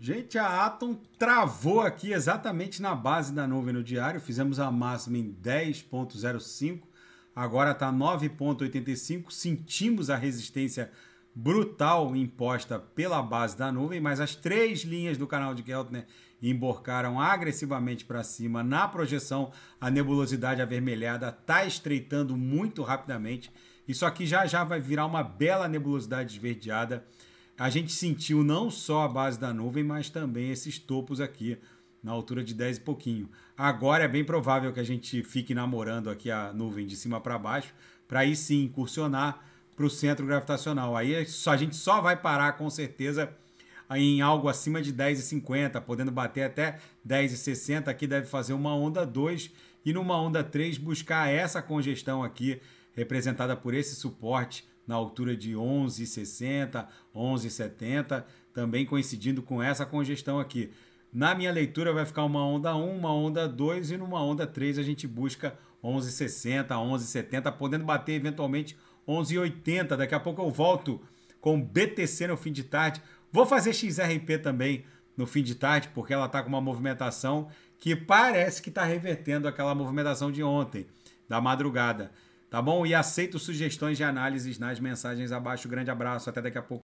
Gente, a Atom travou aqui exatamente na base da nuvem no diário. Fizemos a máxima em 10.05, agora está 9.85. Sentimos a resistência brutal imposta pela base da nuvem, mas as três linhas do canal de Keltner emborcaram agressivamente para cima na projeção. A nebulosidade avermelhada está estreitando muito rapidamente. Isso aqui já já vai virar uma bela nebulosidade esverdeada a gente sentiu não só a base da nuvem, mas também esses topos aqui na altura de 10 e pouquinho. Agora é bem provável que a gente fique namorando aqui a nuvem de cima para baixo, para aí sim incursionar para o centro gravitacional. Aí a gente só vai parar com certeza em algo acima de 10,50, podendo bater até 10,60. Aqui deve fazer uma onda 2 e numa onda 3 buscar essa congestão aqui, representada por esse suporte na altura de 11,60, 11,70, também coincidindo com essa congestão aqui. Na minha leitura vai ficar uma onda 1, uma onda 2 e numa onda 3 a gente busca 11,60, 11,70, podendo bater eventualmente 11,80. Daqui a pouco eu volto com BTC no fim de tarde. Vou fazer XRP também no fim de tarde, porque ela está com uma movimentação que parece que está revertendo aquela movimentação de ontem, da madrugada. Tá bom? E aceito sugestões de análises nas mensagens abaixo. Grande abraço, até daqui a pouco.